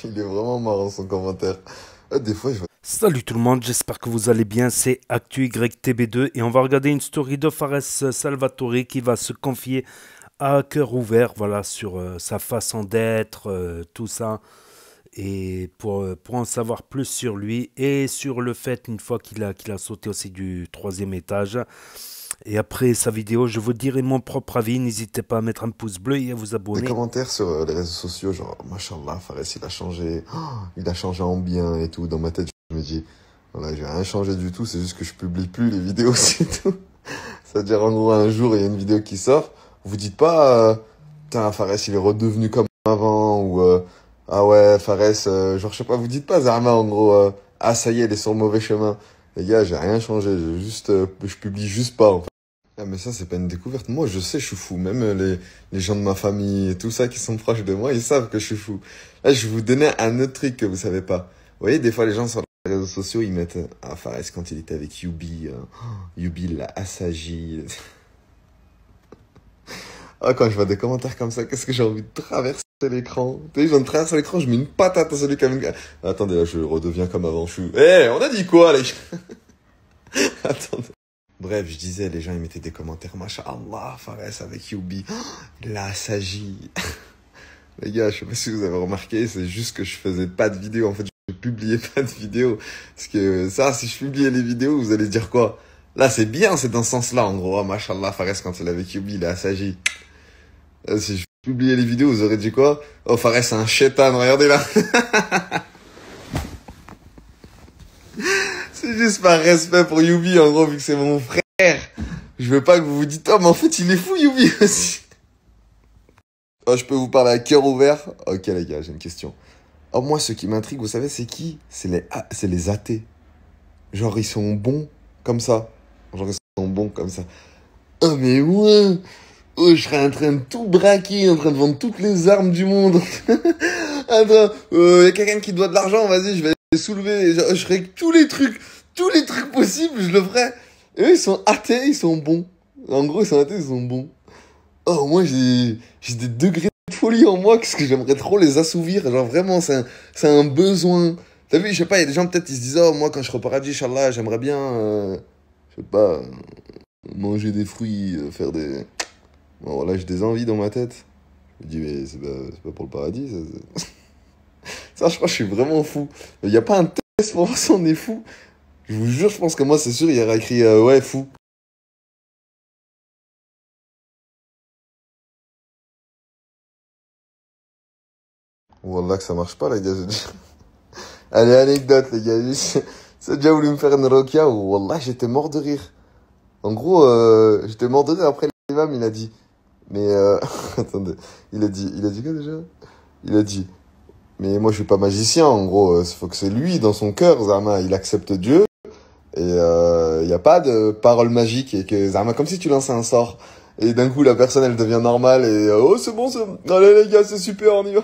Il est vraiment marrant son commentaire. Euh, des fois, Salut tout le monde, j'espère que vous allez bien. C'est actuytb 2 et on va regarder une story de Fares Salvatore qui va se confier à cœur ouvert voilà, sur euh, sa façon d'être, euh, tout ça. Et pour, pour en savoir plus sur lui et sur le fait, une fois qu'il a, qu'il a sauté aussi du troisième étage, et après sa vidéo, je vous dirai mon propre avis. N'hésitez pas à mettre un pouce bleu et à vous abonner. Les commentaires sur euh, les réseaux sociaux, genre, Machallah, Fares, il a changé. Oh, il a changé en bien et tout. Dans ma tête, je me dis, voilà, j'ai rien changé du tout. C'est juste que je publie plus les vidéos, c'est tout. C'est-à-dire, en gros, un jour, il y a une vidéo qui sort. Vous dites pas, putain, euh, Farès, il est redevenu comme avant ou, euh, ah ouais, Fares, genre, je sais pas, vous dites pas, Zarma, en gros, ah ça y est, elle est sur le mauvais chemin. Les gars, j'ai rien changé, je juste, je publie juste pas en ah, mais ça, c'est pas une découverte. Moi, je sais, je suis fou. Même euh, les, les gens de ma famille et tout ça qui sont proches de moi, ils savent que je suis fou. Là, je vous donner un autre truc que vous savez pas. Vous voyez, des fois, les gens sur les réseaux sociaux, ils mettent euh, Ah, Fares, quand il était avec Yubi, euh, Yubi l'a assagi. ah, quand je vois des commentaires comme ça, qu'est-ce que j'ai envie de traverser l'écran Tu sais, je viens de traverser l'écran, je mets une patate à celui qui une... Attendez, là, je redeviens comme avant. Je suis. Eh, on a dit quoi, les Attendez. Bref, je disais, les gens, ils mettaient des commentaires, Masha'Allah, Fares avec Yubi, ça gît. les gars, je sais pas si vous avez remarqué, c'est juste que je faisais pas de vidéo. En fait, je publiais pas de vidéo. Parce que ça, si je publiais les vidéos, vous allez dire quoi Là, c'est bien, c'est dans ce sens-là, en gros. macha Mashallah, Fares, quand il avec Yubi, là, ça gît. Si je publiais les vidéos, vous aurez dit quoi Oh, Fares, c'est un chétan, regardez là C'est juste par respect pour Yubi, en gros, vu que c'est mon frère. Je veux pas que vous vous dites, oh, mais en fait, il est fou, Yubi, aussi. Oh, je peux vous parler à cœur ouvert Ok, les gars, j'ai une question. Oh, moi, ce qui m'intrigue, vous savez, c'est qui C'est les, c'est les athées. Genre, ils sont bons comme ça. Genre, ils sont bons comme ça. Oh, mais ouais Oh, je serais en train de tout braquer, en train de vendre toutes les armes du monde. Il euh, y a quelqu'un qui doit de l'argent, vas-y, je vais vais je, je ferais tous les trucs, tous les trucs possibles, je le ferais. eux, ils sont athées, ils sont bons. En gros, ils sont athées, ils sont bons. Oh, moi, j'ai des degrés de folie en moi, parce que j'aimerais trop les assouvir. Genre, vraiment, c'est un, un, besoin. T'as vu, je sais pas, il y a des gens, peut-être, ils se disent, oh, moi, quand je serai au paradis, Inch'Allah, j'aimerais bien, euh, je sais pas, manger des fruits, euh, faire des. Bon, là, j'ai des envies dans ma tête. Je me dis, mais c'est pas, pas pour le paradis, ça. Ça, je crois que je suis vraiment fou. Il n'y a pas un test pour voir si on est fou. Je vous jure, je pense que moi, c'est sûr, il y aura écrit euh, Ouais, fou. Wallah oh, que ça marche pas, les gars. Allez, anecdote, les gars. Ça déjà voulu me faire une roquia Wallah, j'étais mort de rire. En gros, euh, j'étais mort de rire. Après, l'imam, il a dit... Mais, euh, attendez. Il a dit... Il a dit quoi, déjà Il a dit... Mais moi, je suis pas magicien, en gros. Il euh, faut que c'est lui, dans son cœur, Zama. Il accepte Dieu. Et il euh, n'y a pas de parole magique. Et que Zama, comme si tu lançais un sort. Et d'un coup, la personne, elle devient normale. Et euh, oh, c'est bon, c'est Allez, les gars, c'est super, on y va.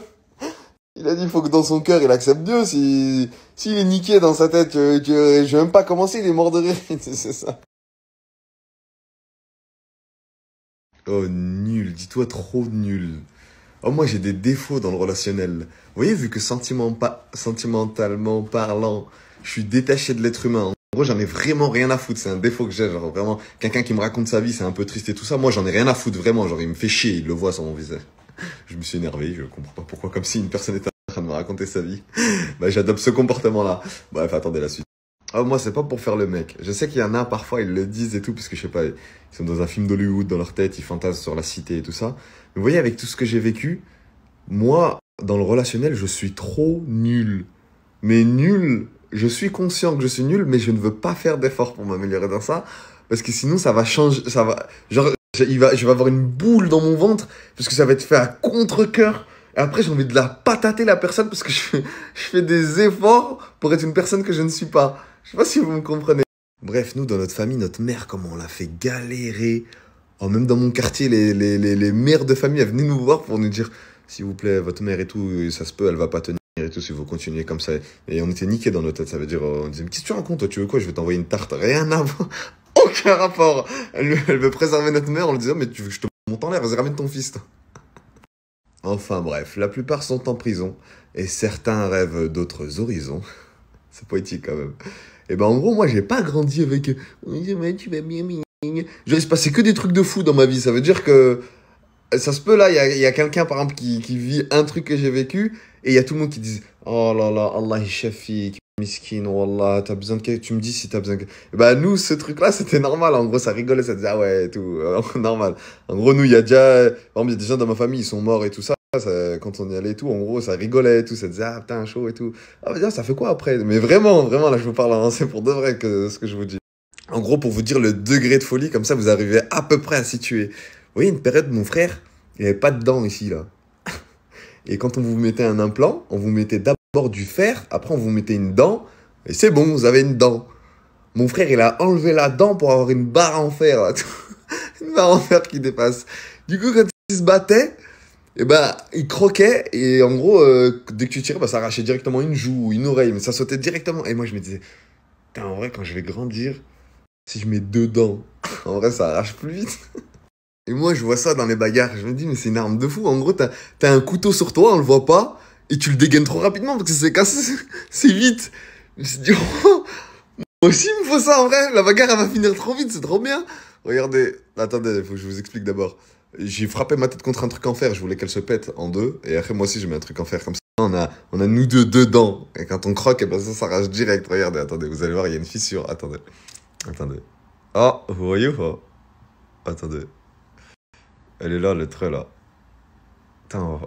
Il a dit, il faut que dans son cœur, il accepte Dieu. S'il si, s'il est niqué dans sa tête, euh, je, ne même pas commencer, il est mort de rire. c'est ça. Oh, nul. Dis-toi trop nul. Oh, moi, j'ai des défauts dans le relationnel. Vous voyez, vu que sentiment pas sentimentalement parlant, je suis détaché de l'être humain. En gros, j'en ai vraiment rien à foutre. C'est un défaut que j'ai. Genre, vraiment, quelqu'un qui me raconte sa vie, c'est un peu triste et tout ça. Moi, j'en ai rien à foutre, vraiment. Genre, il me fait chier. Il le voit sur mon visage. Je me suis énervé. Je comprends pas pourquoi, comme si une personne était en train de me raconter sa vie. bah, j'adopte ce comportement-là. Bref, attendez la suite. Oh, moi, c'est pas pour faire le mec. Je sais qu'il y en a, parfois, ils le disent et tout, parce que je sais pas, ils sont dans un film d'Hollywood, dans leur tête, ils fantasent sur la cité et tout ça. Vous voyez, avec tout ce que j'ai vécu, moi, dans le relationnel, je suis trop nul. Mais nul, je suis conscient que je suis nul, mais je ne veux pas faire d'efforts pour m'améliorer dans ça, parce que sinon, ça va changer, ça va, genre, il va, je vais avoir une boule dans mon ventre, parce que ça va être fait à contre-coeur. Et après, j'ai envie de la patater la personne parce que je fais, je fais, des efforts pour être une personne que je ne suis pas. Je sais pas si vous me comprenez. Bref, nous, dans notre famille, notre mère, comment on l'a fait galérer Oh, même dans mon quartier, les, les, les, mères de famille, elles venaient nous voir pour nous dire S'il vous plaît, votre mère et tout, ça se peut, elle va pas tenir et tout si vous continuez comme ça. Et on était niqués dans nos têtes, ça veut dire euh, On disait Qu'est-ce que tu racontes tu veux quoi Je vais t'envoyer une tarte. Rien à voir. Aucun rapport. Elle, veut préserver notre mère. en lui disant Mais tu veux que je te monte en l'air Vas-y, ramène ton fils. Enfin bref, la plupart sont en prison et certains rêvent d'autres horizons. C'est poétique quand même. Et eh ben en gros, moi j'ai pas grandi avec. Euh, mais tu vas bien, mais je vais se passer que des trucs de fou dans ma vie. Ça veut dire que ça se peut là, il y a, quelqu'un par exemple qui, vit un truc que j'ai vécu et il y a tout le monde qui dit Oh là là, Allah Shafiq, miskin, Wallah, t'as besoin de Tu me dis si t'as besoin de Et bah nous, ce truc là, c'était normal. En gros, ça rigolait, ça disait ah ouais, tout, euh, normal. En gros, nous, il y a déjà. Par exemple, il y a des gens dans ma famille, ils sont morts et tout ça. quand on y allait et tout, en gros, ça rigolait tout, ça disait ah putain chaud et tout. Ah bah ça fait quoi après Mais vraiment, vraiment là, je vous parle en pour de vrai que ce que je vous dis. En gros, pour vous dire le degré de folie, comme ça vous arrivez à peu près à situer. Vous voyez, une période, mon frère, il n'y avait pas de dents ici, là. Et quand on vous mettait un implant, on vous mettait d'abord du fer, après on vous mettait une dent, et c'est bon, vous avez une dent. Mon frère, il a enlevé la dent pour avoir une barre en fer, là. une barre en fer qui dépasse. Du coup, quand il se battait, eh ben, il croquait et en gros, euh, dès que tu tirais, bah, ça arrachait directement une joue ou une oreille, mais ça sautait directement. Et moi, je me disais, en vrai, quand je vais grandir, si je mets deux dents, en vrai, ça arrache plus vite. Et moi, je vois ça dans les bagarres. Je me dis, mais c'est une arme de fou. En gros, t'as un couteau sur toi, on le voit pas, et tu le dégaines trop rapidement parce que c'est cassé, c'est vite. Je me dit, oh, moi aussi, il me faut ça en vrai. La bagarre, elle va finir trop vite, c'est trop bien. Regardez, attendez, faut que je vous explique d'abord. J'ai frappé ma tête contre un truc en fer, je voulais qu'elle se pète en deux, et après, moi aussi, je mets un truc en fer comme ça. On a, on a nous deux dedans, et quand on croque, eh ben, ça s'arrache direct. Regardez, attendez, vous allez voir, il y a une fissure, attendez. Attendez. Ah, oh, vous voyez ou pas Attendez. Elle est là, le trait là. Putain,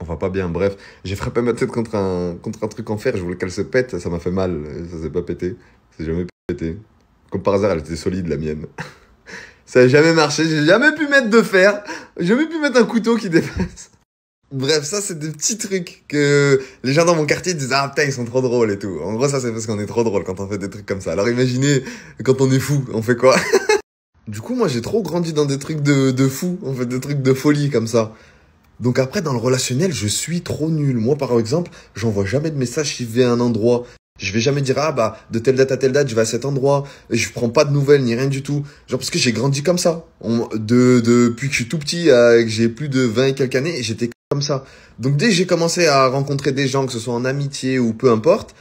on va... pas bien. Bref, j'ai frappé ma tête contre un, contre un truc en fer. Je voulais qu'elle se pète. Ça m'a fait mal. Ça s'est pas pété. C'est jamais pété. Comme par hasard, elle était solide, la mienne. ça a jamais marché. J'ai jamais pu mettre de fer. J'ai jamais pu mettre un couteau qui dépasse. Bref, ça, c'est des petits trucs que les gens dans mon quartier disent Ah putain, ils sont trop drôles et tout. En gros, ça, c'est parce qu'on est trop drôle quand on fait des trucs comme ça. Alors imaginez, quand on est fou, on fait quoi Du coup, moi, j'ai trop grandi dans des trucs de, de fou, on fait, des trucs de folie comme ça. Donc après, dans le relationnel, je suis trop nul. Moi, par exemple, j'envoie jamais de message si je vais à un endroit. Je vais jamais dire, ah bah, de telle date à telle date, je vais à cet endroit, je prends pas de nouvelles ni rien du tout. Genre, parce que j'ai grandi comme ça. de, depuis que je suis tout petit, euh, que j'ai plus de 20 et quelques années, j'étais comme ça. Donc dès que j'ai commencé à rencontrer des gens, que ce soit en amitié ou peu importe,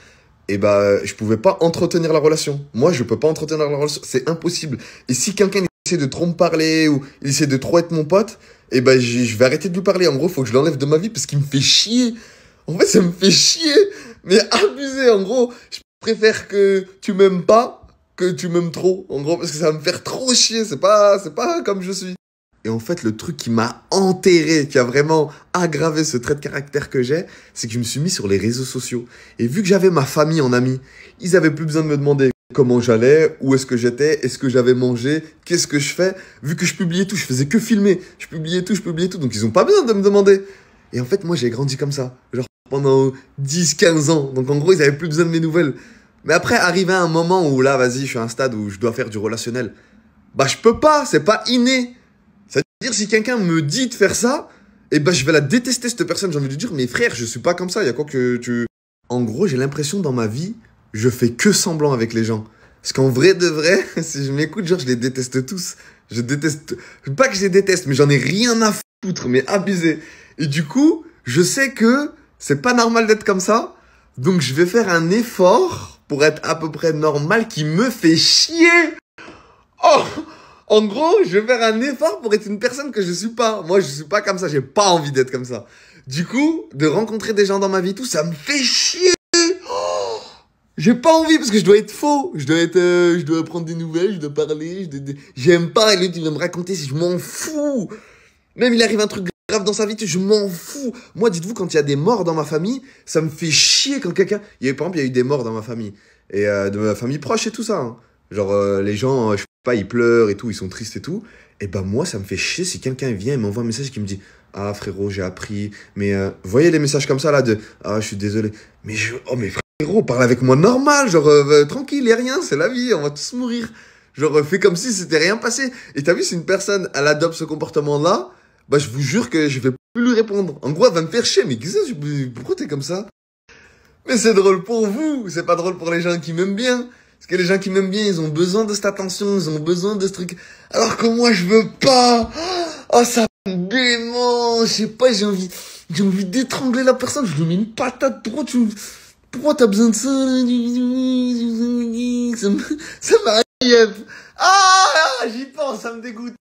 et eh bah, je pouvais pas entretenir la relation. Moi, je peux pas entretenir la relation. C'est impossible. Et si quelqu'un essaie de trop me parler ou il essaie de trop être mon pote, et eh ben bah, je vais arrêter de lui parler. En gros, faut que je l'enlève de ma vie parce qu'il me fait chier. En fait, ça me fait chier, mais abusé. En gros, je préfère que tu m'aimes pas que tu m'aimes trop. En gros, parce que ça va me faire trop chier. C'est pas, c'est pas comme je suis. Et en fait, le truc qui m'a enterré, qui a vraiment aggravé ce trait de caractère que j'ai, c'est que je me suis mis sur les réseaux sociaux. Et vu que j'avais ma famille en amis, ils avaient plus besoin de me demander comment j'allais, où est-ce que j'étais, est-ce que j'avais mangé, qu'est-ce que je fais. Vu que je publiais tout, je faisais que filmer, je publiais tout, je publiais tout, donc ils ont pas besoin de me demander. Et en fait, moi, j'ai grandi comme ça. Genre, pendant 10-15 ans. Donc en gros, ils avaient plus besoin de mes nouvelles. Mais après, arrivé à un moment où là, vas-y, je suis à un stade où je dois faire du relationnel. Bah, je peux pas, c'est pas inné. C'est-à-dire, si quelqu'un me dit de faire ça, et eh bah, ben, je vais la détester, cette personne. J'ai envie de dire, mais frère, je suis pas comme ça, il y a quoi que tu. En gros, j'ai l'impression dans ma vie, je fais que semblant avec les gens. Parce qu'en vrai de vrai, si je m'écoute, genre, je les déteste tous. Je déteste. Pas que je les déteste, mais j'en ai rien à foutre, mais abusé. Et du coup, je sais que c'est pas normal d'être comme ça. Donc je vais faire un effort pour être à peu près normal qui me fait chier. Oh! En gros, je vais faire un effort pour être une personne que je suis pas. Moi, je suis pas comme ça. J'ai pas envie d'être comme ça. Du coup, de rencontrer des gens dans ma vie, tout ça me fait chier. Oh! J'ai pas envie parce que je dois être faux. Je dois être, euh, je dois prendre des nouvelles, je dois parler. J'aime pas. Et lui, il me raconter si je m'en fous. Même il arrive un truc dans sa vie, je m'en fous. Moi, dites-vous, quand il y a des morts dans ma famille, ça me fait chier quand quelqu'un. Il y a eu, par exemple, il y a eu des morts dans ma famille. Et euh, de ma famille proche et tout ça. Hein. Genre, euh, les gens, euh, je sais pas, ils pleurent et tout, ils sont tristes et tout. Et ben, moi, ça me fait chier si quelqu'un vient et m'envoie un message qui me dit Ah, frérot, j'ai appris. Mais voyez les messages comme ça, là, de Ah, je suis désolé. Mais je. Oh, mais frérot, parle avec moi normal. Genre, tranquille, et rien, c'est la vie, on va tous mourir. Genre, fais comme si c'était rien passé. Et t'as vu, si une personne, elle adopte ce comportement-là, bah je vous jure que je vais plus lui répondre. En gros, elle va me faire chier, mais qu'est-ce que c'est pourquoi t'es comme ça Mais c'est drôle pour vous, c'est pas drôle pour les gens qui m'aiment bien. Parce que les gens qui m'aiment bien, ils ont besoin de cette attention, ils ont besoin de ce truc. Alors que moi, je veux pas. Oh, ça me dément. Je sais pas, j'ai envie, j'ai envie d'étrangler la personne. Je lui mets une patate. Pourquoi tu, pourquoi t'as besoin de ça? Ça m'arrive. Ah, j'y pense, ça me dégoûte.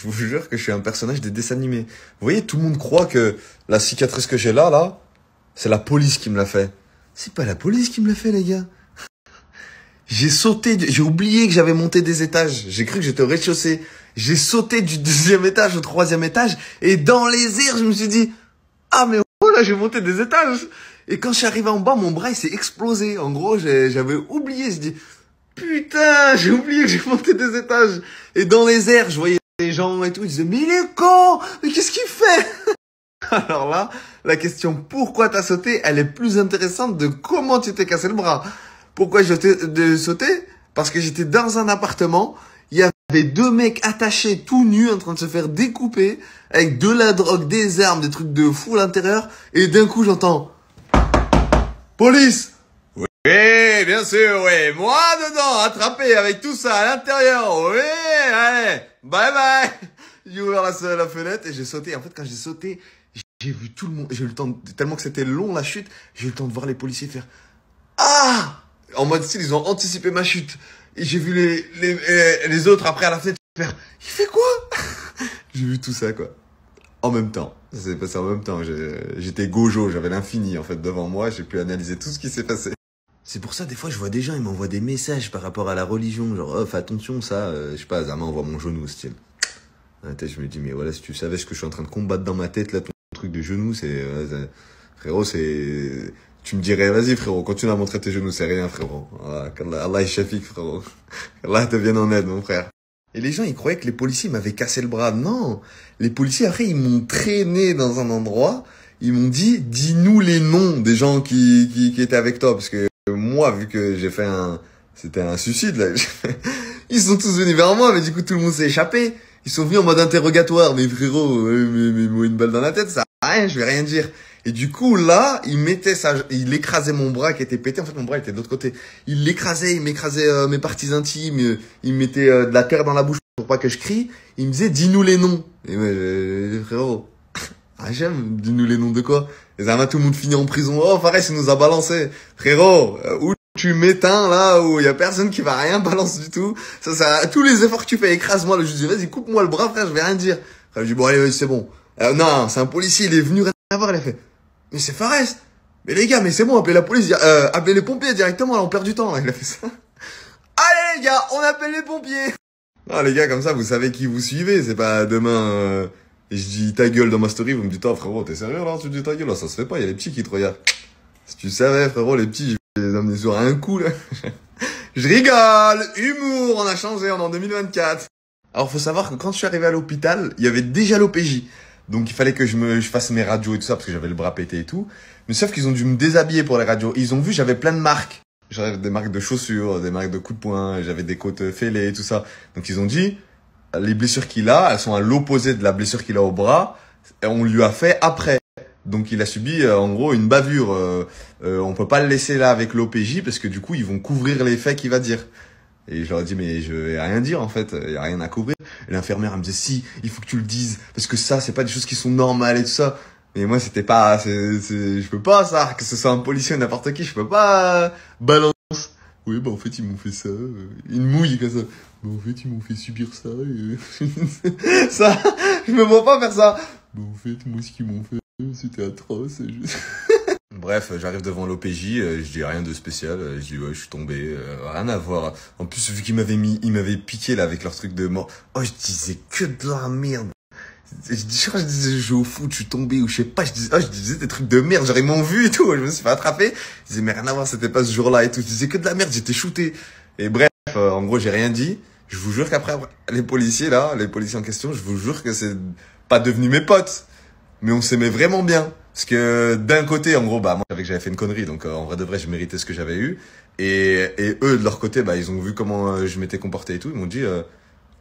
Je vous jure que je suis un personnage des dessins animés. Vous voyez, tout le monde croit que la cicatrice que j'ai là, là, c'est la police qui me l'a fait. C'est pas la police qui me l'a fait, les gars. J'ai sauté, j'ai oublié que j'avais monté des étages. J'ai cru que j'étais au rez-de-chaussée. J'ai sauté du deuxième étage au troisième étage. Et dans les airs, je me suis dit, ah mais oh là, j'ai monté des étages. Et quand je suis arrivé en bas, mon bras, il s'est explosé. En gros, j'avais oublié. Je dit, putain, j'ai oublié que j'ai monté des étages. Et dans les airs, je voyais les gens et tout, ils disaient, mais il est con Mais qu'est-ce qu'il fait Alors là, la question pourquoi t'as sauté, elle est plus intéressante de comment tu t'es cassé le bras. Pourquoi je t'ai de Parce que j'étais dans un appartement, il y avait deux mecs attachés tout nus en train de se faire découper avec de la drogue, des armes, des trucs de fou à l'intérieur et d'un coup j'entends police bien sûr, Moi dedans, attrapé avec tout ça à l'intérieur. Oui, allez, bye bye. J'ai ouvert la, fenêtre et j'ai sauté. En fait, quand j'ai sauté, j'ai vu tout le monde. J'ai eu le temps, tellement que c'était long la chute, j'ai eu le temps de voir les policiers faire Ah En mode style, ils ont anticipé ma chute. Et j'ai vu les, les, euh, les autres après à la fenêtre faire Il fait quoi J'ai vu tout ça, quoi. En même temps. Ça s'est passé en même temps. J'étais gojo, j'avais l'infini en fait devant moi. J'ai pu analyser tout ce qui s'est passé. C'est pour ça, des fois, je vois des gens, ils m'envoient des messages par rapport à la religion. Genre, oh, fais attention, ça, euh, je sais pas, Zama envoie mon genou, style. je me dis, mais voilà, si tu savais ce que je suis en train de combattre dans ma tête, là, ton truc de genou, c'est. Euh, frérot, c'est. Tu me dirais, vas-y, frérot, continue à montrer tes genoux, c'est rien, frérot. Allah est shafiq, frérot. Allah te vienne en aide, mon frère. Et les gens, ils croyaient que les policiers m'avaient cassé le bras. Non Les policiers, après, ils m'ont traîné dans un endroit. Ils m'ont dit, dis-nous les noms des gens qui, qui, qui étaient avec toi. Parce que vu que j'ai fait un... C'était un suicide, là. Ils sont tous venus vers moi, mais du coup, tout le monde s'est échappé. Ils sont venus en mode interrogatoire. Mais frérot, mais, mais, moi, une balle dans la tête, ça rien, je vais rien dire. Et du coup, là, il mettait ça il écrasait mon bras qui était pété. En fait, mon bras était de l'autre côté. Il l'écrasait, il m'écrasait euh, mes parties intimes. Il mettait euh, de la terre dans la bouche pour pas que je crie. Il me disait, dis-nous les noms. Et euh, frérot, ah j'aime, dis-nous les noms de quoi Les va, tout le monde finit en prison. Oh, Fares, il nous a balancé. Frérot, euh, où tu m'éteins là où il y a personne qui va rien balancer du tout. Ça, ça, tous les efforts que tu fais, écrase-moi. Le juge dis, vas-y, coupe-moi le bras, frère, je vais rien dire. Frère, dit, bon, allez, c'est bon. Euh, non, c'est un policier, il est venu rien voir il a fait. Mais c'est Fares. Mais les gars, mais c'est bon, appelez la police, euh, appelez les pompiers directement, on perd du temps, Il a fait ça. Allez, les gars, on appelle les pompiers. Non, les gars, comme ça, vous savez qui vous suivez. C'est pas demain, euh, et je dis ta gueule dans ma story, vous me dites, Toi, oh, frérot, t'es sérieux là, tu dis ta gueule là, ça se fait pas, il y a les petits qui te regardent. Si tu savais, frérot, les petits, je vais les amener sur un coup là. je rigole, humour, on a changé, on est en 2024. Alors faut savoir que quand je suis arrivé à l'hôpital, il y avait déjà l'OPJ. Donc il fallait que je me je fasse mes radios et tout ça parce que j'avais le bras pété et tout. Mais sauf qu'ils ont dû me déshabiller pour les radios. Ils ont vu j'avais plein de marques. J'avais des marques de chaussures, des marques de coups de poing, j'avais des côtes fêlées et tout ça. Donc ils ont dit les blessures qu'il a, elles sont à l'opposé de la blessure qu'il a au bras, et on lui a fait après. Donc il a subi euh, en gros une bavure. Euh, euh, on peut pas le laisser là avec l'OPJ parce que du coup ils vont couvrir les faits qu'il va dire. Et je leur ai dit mais je vais rien dire en fait, il y a rien à couvrir. Et l'infirmière elle me disait si, il faut que tu le dises parce que ça c'est pas des choses qui sont normales et tout ça. Mais moi c'était pas, c'est, je peux pas ça, que ce soit un policier n'importe qui, je peux pas balancer oui bah en fait, ils m'ont fait ça. Euh, une mouille comme ça. Bah en fait, ils m'ont fait subir ça. Euh, ça, je me vois pas faire ça. Bah en fait, moi, ce qu'ils m'ont fait, euh, c'était atroce. Bref, j'arrive devant l'OPJ, je dis rien de spécial, je dis ouais, je suis tombé, rien à voir. En plus, vu qu'ils m'avaient mis, ils m'avaient piqué là avec leur truc de mort. Oh, je disais que de la merde. Je, je je disais, je joue au foot, je suis tombé, ou je sais pas, je disais, oh, je disais des trucs de merde, j'aurais mon vu et tout, je me suis fait attraper. Je disais, mais rien à voir, c'était pas ce jour-là et tout. Je disais que de la merde, j'étais shooté. Et bref, euh, en gros, j'ai rien dit. Je vous jure qu'après, les policiers là, les policiers en question, je vous jure que c'est pas devenu mes potes. Mais on s'aimait vraiment bien. Parce que d'un côté, en gros, bah, moi, j'avais fait une connerie, donc euh, en vrai de vrai, je méritais ce que j'avais eu. Et, et, eux, de leur côté, bah, ils ont vu comment euh, je m'étais comporté et tout. Ils m'ont dit,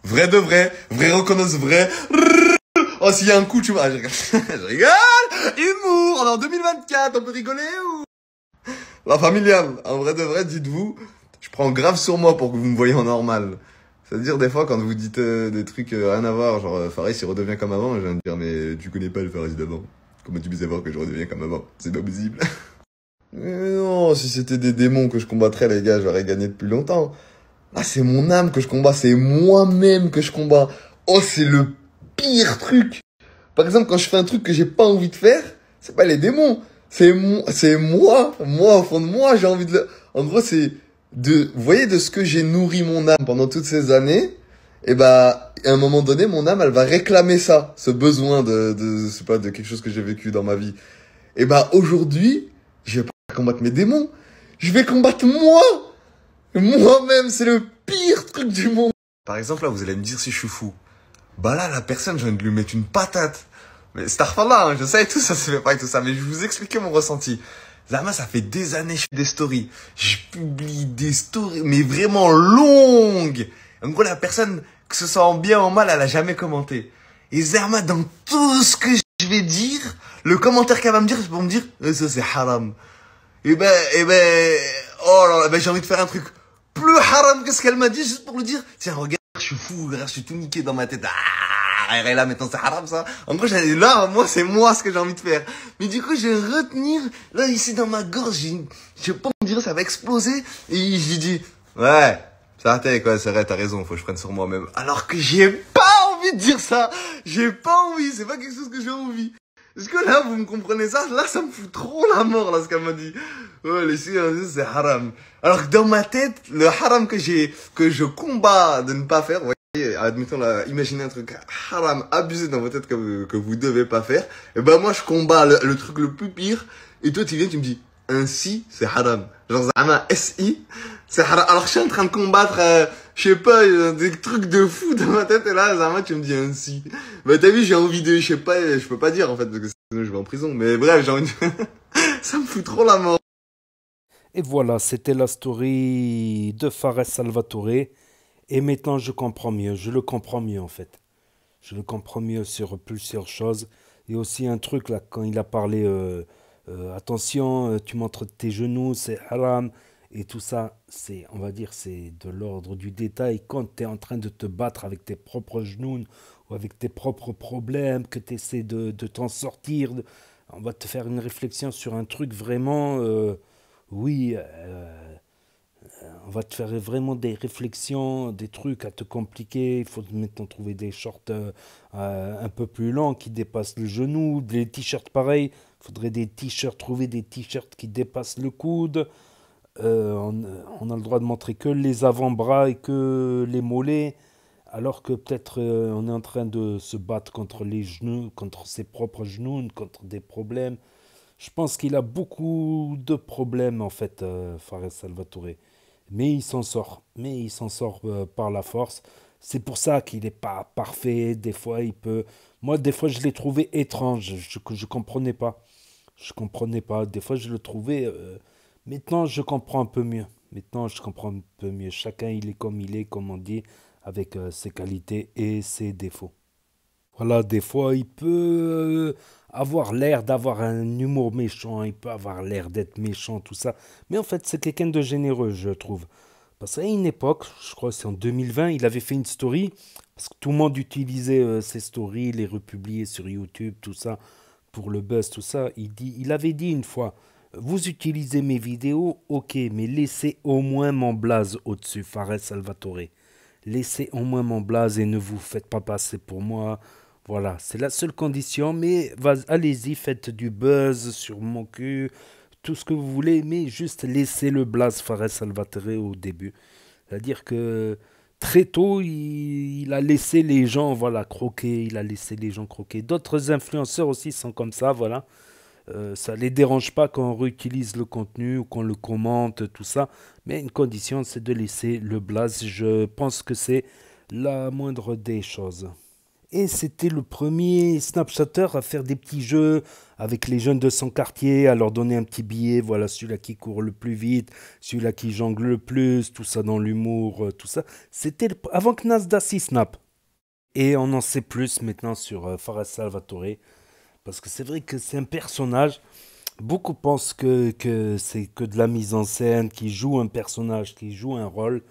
vrai de vrai, vrai reconnaisse vrai. Oh, s'il y a un coup, tu vois. Ah, je rigole. Humour. On en 2024. On peut rigoler ou? La familiale. En vrai de vrai, dites-vous, je prends grave sur moi pour que vous me voyez en normal. C'est-à-dire, des fois, quand vous dites euh, des trucs euh, rien à voir, genre, euh, Faris, il redevient comme avant, je viens de dire, mais tu connais pas le Faris d'avant. Comment tu peux savoir que je redeviens comme avant? C'est pas possible. mais non, si c'était des démons que je combattrais, les gars, j'aurais gagné depuis longtemps. Ah, c'est mon âme que je combats, c'est moi-même que je combats. Oh, c'est le pire truc Par exemple, quand je fais un truc que j'ai pas envie de faire, c'est pas les démons, c'est c'est moi, moi au fond de moi, j'ai envie de le... En gros, c'est de vous voyez de ce que j'ai nourri mon âme pendant toutes ces années, et eh bah ben, à un moment donné, mon âme, elle va réclamer ça, ce besoin de de pas de quelque chose que j'ai vécu dans ma vie. Et eh bah ben, aujourd'hui, je vais pas combattre mes démons, je vais combattre moi. Moi-même, c'est le pire truc du monde. Par exemple, là, vous allez me dire si je suis fou bah là, la personne, je viens de lui mettre une patate. Mais Starfallah, hein, je sais tout ça, c'est fait pas tout ça, mais je vous expliquer mon ressenti. Zerma, ça fait des années que je fais des stories. Je publie des stories, mais vraiment longues. En gros, la personne, que ce soit en bien ou en mal, elle a jamais commenté. Et Zerma, dans tout ce que je vais dire, le commentaire qu'elle va me dire, c'est pour me dire, eh, ça c'est haram. Et eh ben, et eh ben, oh là là, ben, j'ai envie de faire un truc plus haram que ce qu'elle m'a dit, juste pour lui dire, tiens, regarde suis fou, je suis tout niqué dans ma tête. Ah, là, maintenant, c'est haram, ça. En gros, là, moi, c'est moi ce que j'ai envie de faire. Mais du coup, je vais retenir, là, ici, dans ma gorge, je pas me dire, ça va exploser. Et j'ai dit, ouais, ça t'es quoi, c'est vrai, t'as raison, faut que je prenne sur moi-même. Alors que j'ai pas envie de dire ça. J'ai pas envie, c'est pas quelque chose que j'ai envie. Est-ce que là, vous me comprenez ça? Là, ça me fout trop la mort, là, ce qu'elle m'a dit. Ouais, les si c'est haram. Alors que dans ma tête, le haram que j'ai, que je combats de ne pas faire, vous voyez, admettons, là, imaginez un truc haram abusé dans votre tête que vous, que vous devez pas faire. Et eh ben, moi, je combats le, truc le plus pire. Et toi, tu viens, tu me dis, ainsi, c'est haram. Genre, Zama, SI, c'est haram. Alors je suis en train de combattre, euh, je sais pas, euh, des trucs de fou dans ma tête. Et là, Zama, tu me dis ainsi. Bah, t'as vu, j'ai envie de, je sais pas, je peux pas dire, en fait, parce que sinon, je vais en prison. Mais bref, j'ai envie de... ça me fout trop la mort. Et voilà, c'était la story de Fares Salvatore. Et maintenant, je comprends mieux. Je le comprends mieux, en fait. Je le comprends mieux sur plusieurs choses. Et aussi un truc, là, quand il a parlé euh, euh, attention, euh, tu montres tes genoux, c'est haram. Et tout ça, c'est, on va dire, c'est de l'ordre du détail. Quand tu es en train de te battre avec tes propres genoux ou avec tes propres problèmes, que tu essaies de, t'en sortir, on va te faire une réflexion sur un truc vraiment oui, euh, euh, on va te faire vraiment des réflexions, des trucs à te compliquer. Il faut maintenant trouver des shorts euh, un peu plus longs qui dépassent le genou, des t-shirts pareils. Il faudrait des t-shirts, trouver des t-shirts qui dépassent le coude. on, a le droit de montrer que les avant-bras et que les mollets, alors que peut-être on est en train de se battre contre les genoux, contre ses propres genoux, contre des problèmes. Je pense qu'il a beaucoup de problèmes, en fait, euh, Fares Salvatore. Mais il s'en sort. Mais il s'en sort euh, par la force. C'est pour ça qu'il n'est pas parfait. Des fois, il peut. Moi, des fois, je l'ai trouvé étrange. Je ne comprenais pas. Je comprenais pas. Des fois, je le trouvais. Euh, maintenant, je comprends un peu mieux. Maintenant, je comprends un peu mieux. Chacun, il est comme il est, comme on dit, avec ses qualités et ses défauts. Voilà, des fois, il peut avoir l'air d'avoir un humour méchant, il peut avoir l'air d'être méchant, tout ça. Mais en fait, c'est quelqu'un de généreux, je trouve. Parce qu'à une époque, je crois que c'est en 2020, il avait fait une story, parce que tout le monde utilisait euh, ses stories, les republiait sur YouTube, tout ça, pour le buzz, tout ça. Il, dit, il avait dit une fois, vous utilisez mes vidéos, ok, mais laissez au moins mon blaze au-dessus, Fares Salvatore. Laissez au moins mon blaze et ne vous faites pas passer pour moi. Voilà, c'est la seule condition. Mais allez-y, faites du buzz sur mon cul, tout ce que vous voulez, mais juste laissez le Blaze Fares Salvatore au début. C'est-à-dire que très tôt, il, a laissé les gens voilà, croquer, il a laissé les gens croquer. D'autres influenceurs aussi sont comme ça, voilà. Euh, ça ne les dérange pas quand on réutilise le contenu ou qu'on le commente, tout ça. Mais une condition, c'est de laisser le blaze. Je pense que c'est la moindre des choses. Et c'était le premier Snapchatter à faire des petits jeux avec les jeunes de son quartier, à leur donner un petit billet, voilà celui-là qui court le plus vite, celui-là qui jongle le plus, tout ça dans l'humour, euh, tout ça. C'était avant que Nasdaq s'y snap. Et on en sait plus maintenant sur euh, Farah Salvatore, parce que c'est vrai que c'est un personnage. Beaucoup pensent que, que c'est que de la mise en scène, qui joue un personnage, qui joue un rôle.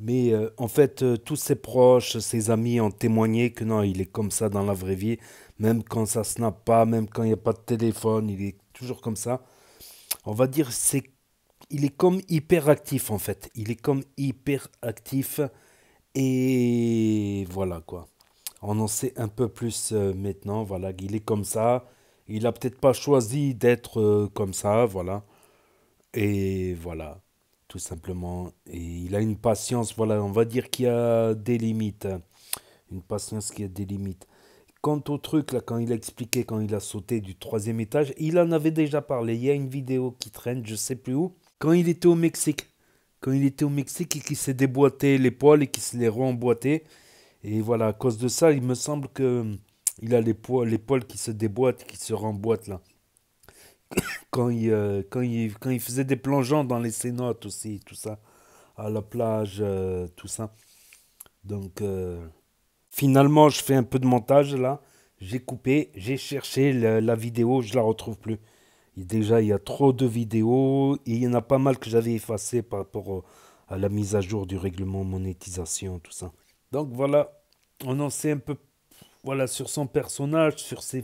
Mais euh, en fait, euh, tous ses proches, ses amis ont témoigné que non, il est comme ça dans la vraie vie. Même quand ça snap pas, même quand il n'y a pas de téléphone, il est toujours comme ça. On va dire, c'est, il est comme hyperactif en fait. Il est comme hyper actif. Et voilà quoi. On en sait un peu plus euh, maintenant. Voilà, qu'il est comme ça. Il n'a peut-être pas choisi d'être comme ça. Voilà. Et voilà tout simplement. Et il a une patience, voilà, on va dire qu'il y a des limites. Hein. Une patience qui a des limites. Quant au truc, là, quand il a expliqué, quand il a sauté du troisième étage, il en avait déjà parlé. Il y a une vidéo qui traîne, je sais plus où, quand il était au Mexique. Quand il était au Mexique et qu'il s'est déboîté les poils et qu'il se les remboîté. Et voilà, à cause de ça, il me semble que hum, il a les poils, qui se déboîtent, qui se remboîtent là quand il, euh, quand, quand il faisait des plongeons dans les cénotes aussi, tout ça, à la plage, euh, tout ça. Donc, euh, finalement, je fais un peu de montage là. J'ai coupé, j'ai cherché la, vidéo, je la retrouve plus. Et déjà, il y a trop de vidéos et il y en a pas mal que j'avais effacées par rapport à la mise à jour du règlement monétisation, tout ça. Donc voilà, on en sait un peu voilà, sur son personnage, sur ses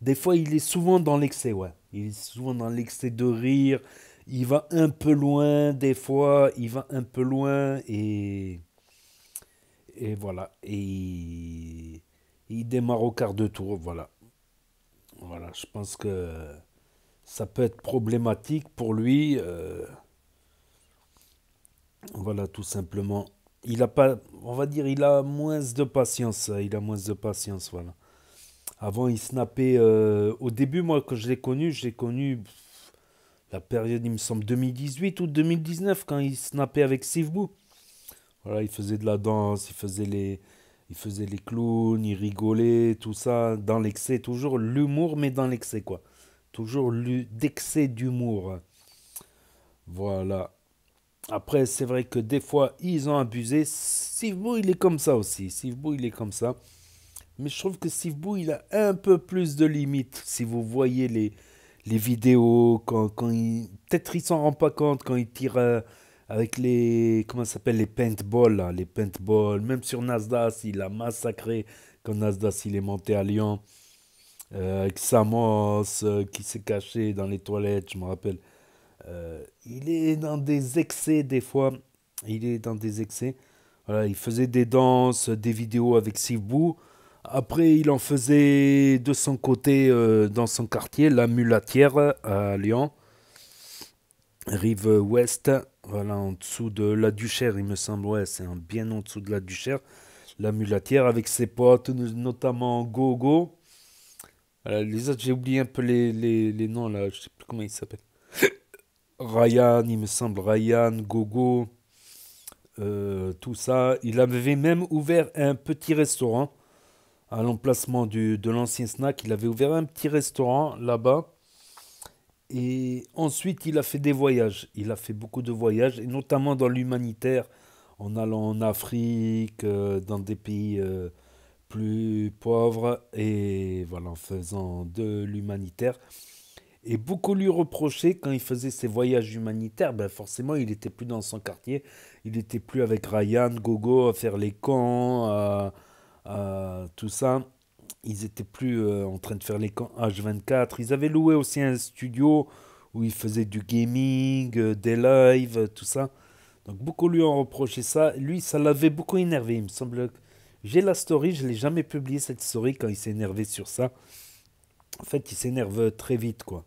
des fois, il est souvent dans l'excès, ouais. Il est souvent dans l'excès de rire. Il va un peu loin, des fois, il va un peu loin et. Et voilà. Et il démarre au quart de tour, voilà. Voilà, je pense que ça peut être problématique pour lui. Euh, voilà, tout simplement. Il a pas, on va dire, il a moins de patience. Il a moins de patience, voilà. Avant, il snappait. Euh, au début, moi, quand je l'ai connu, j'ai connu la période, il me semble, 2018 ou 2019, quand il snappait avec Sivbou. Voilà, il faisait de la danse, il faisait les, il faisait les clowns, il rigolait, tout ça, dans l'excès, toujours l'humour, mais dans l'excès, quoi. Toujours d'excès d'humour. Voilà. Après, c'est vrai que des fois, ils ont abusé. Sivbou, il est comme ça aussi. Sivbou, il est comme ça. Mais je trouve que Sifbou, il a un peu plus de limites. Si vous voyez les, les vidéos, quand, quand il... peut-être il s'en rend pas compte quand il tire euh, avec les. Comment s'appelle Les paintballs, les paintball Même sur Nasdaq, il a massacré quand Nasdaq il est monté à Lyon. Euh, avec Samos euh, qui s'est caché dans les toilettes, je me rappelle. il est dans des excès des fois. Il est dans des excès. Voilà, il faisait des danses, des vidéos avec Sifbou. Après, il en faisait de son côté euh, dans son quartier, la Mulatière à Lyon, rive ouest, voilà en dessous de la Duchère, il me semble, ouais, c'est bien en dessous de la Duchère, la Mulatière avec ses potes, notamment Gogo. les autres, j'ai oublié un peu les, noms là, je sais plus comment ils s'appellent. Ryan, il me semble, Ryan, Gogo, euh, tout ça. Il avait même ouvert un petit restaurant à l'emplacement de l'ancien snack. Il avait ouvert un petit restaurant là-bas. Et ensuite, il a fait des voyages. Il a fait beaucoup de voyages, et notamment dans l'humanitaire, en allant en Afrique, euh, dans des pays euh, plus pauvres, et voilà, en faisant de l'humanitaire. Et beaucoup lui reprochaient quand il faisait ses voyages humanitaires, ben forcément, il n'était plus dans son quartier, il n'était plus avec Ryan, Gogo, à faire les camps, à, euh, tout ça. Ils étaient plus euh, en train de faire les camps H24. Ils avaient loué aussi un studio où ils faisaient du gaming, euh, des lives, tout ça. Donc beaucoup lui ont reproché ça. Lui, ça l'avait beaucoup énervé, il me semble. J'ai la story, je l'ai jamais publié cette story quand il s'est énervé sur ça. En fait, il s'énerve très vite, quoi.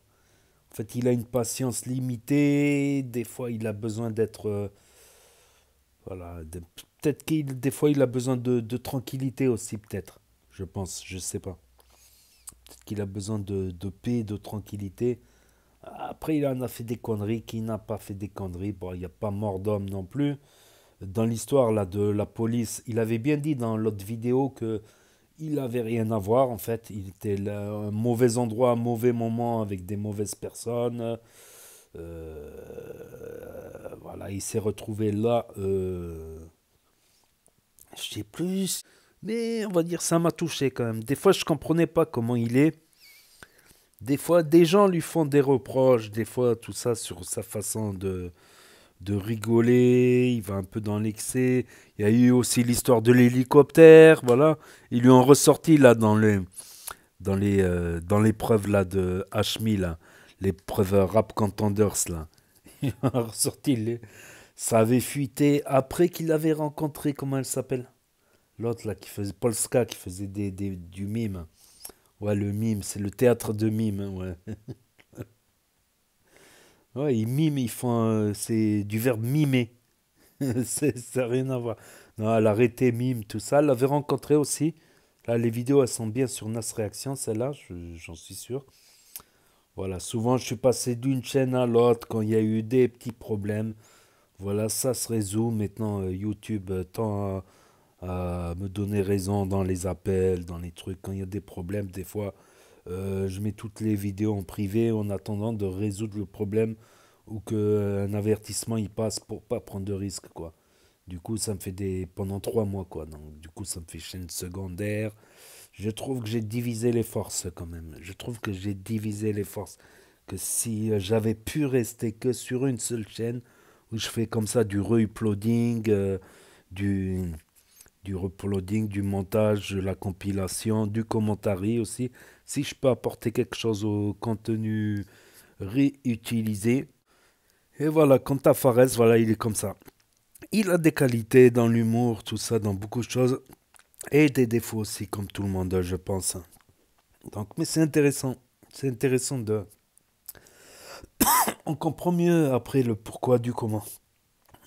En fait, il a une patience limitée. Des fois, il a besoin d'être voilà, peut-être qu'il, des fois, il a besoin de, tranquillité aussi, peut-être. Je pense, je sais pas. Peut-être qu'il a besoin de, de, paix, de tranquillité. Après, il en a fait des conneries, qui n'a pas fait des conneries. Bon, il n'y a pas mort d'homme non plus. Dans l'histoire là de la police, il avait bien dit dans l'autre vidéo que il n'avait rien à voir en fait. Il était là, un mauvais endroit, un mauvais moment avec des mauvaises personnes. Euh, voilà, il s'est retrouvé là, euh, je sais plus, mais on va dire ça m'a touché quand même. Des fois, je comprenais pas comment il est. Des fois, des gens lui font des reproches, des fois, tout ça sur sa façon de, de rigoler, il va un peu dans l'excès. Il y a eu aussi l'histoire de l'hélicoptère, voilà. Ils lui ont ressorti là dans les dans les euh, dans l'épreuve là de Hashmi là l'épreuve rap contenders, là. Il a ressorti. Ça avait fuité après qu'il avait rencontré, comment elle s'appelle L'autre, là, qui faisait, Polska, qui faisait des, du mime. Ouais, le mime, c'est le théâtre de mime, hein, ouais. ouais, ils miment, ils font. Euh, c'est du verbe mimer. ça n'a rien à voir. Non, elle a arrêté mime, tout ça. Elle l'avait rencontré aussi. Là, les vidéos, elles sont bien sur Nas Réaction, celle-là, j'en suis sûr souvent je suis passé d'une chaîne à l'autre quand il y a eu des petits problèmes. Voilà, ça se résout. Maintenant, euh, YouTube euh, tend à, me donner raison dans les appels, dans les trucs. Quand il y a des problèmes, des fois, euh, je mets toutes les vidéos en privé en attendant de résoudre le problème ou qu'un avertissement y passe pour pas prendre de risque, Du coup, ça me fait des... pendant trois mois, Donc, du coup, ça me fait chaîne secondaire je trouve que j'ai divisé les forces quand même. Je trouve que j'ai divisé les forces. Que si euh, j'avais pu rester que sur une seule chaîne, où je fais comme ça du re euh, du, du re du montage, la compilation, du commentary aussi, si je peux apporter quelque chose au contenu réutilisé. Et voilà, quant Fares, voilà, il est comme ça. Il a des qualités dans l'humour, tout ça, dans beaucoup de choses et des défauts aussi, comme tout le monde, je pense. Donc, mais c'est intéressant. C'est intéressant de. on comprend mieux après le pourquoi du comment.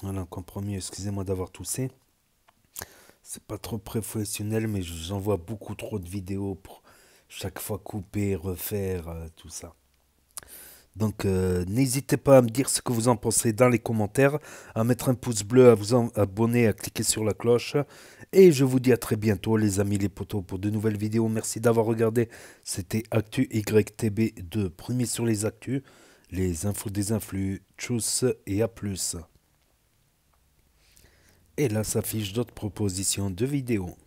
Voilà, on comprend mieux. Excusez-moi d'avoir toussé. C'est pas trop professionnel, mais j'envoie beaucoup trop de vidéos pour chaque fois couper, refaire, euh, tout ça. Donc euh, n'hésitez pas à me dire ce que vous en pensez dans les commentaires, à mettre un pouce bleu, à vous abonner, à cliquer sur la cloche. Et je vous dis à très bientôt les amis les potos pour de nouvelles vidéos. Merci d'avoir regardé. C'était Actu YTB2, premier sur les actus, les infos des influx. Tchuss et à plus. Et là s'affichent d'autres propositions de vidéos.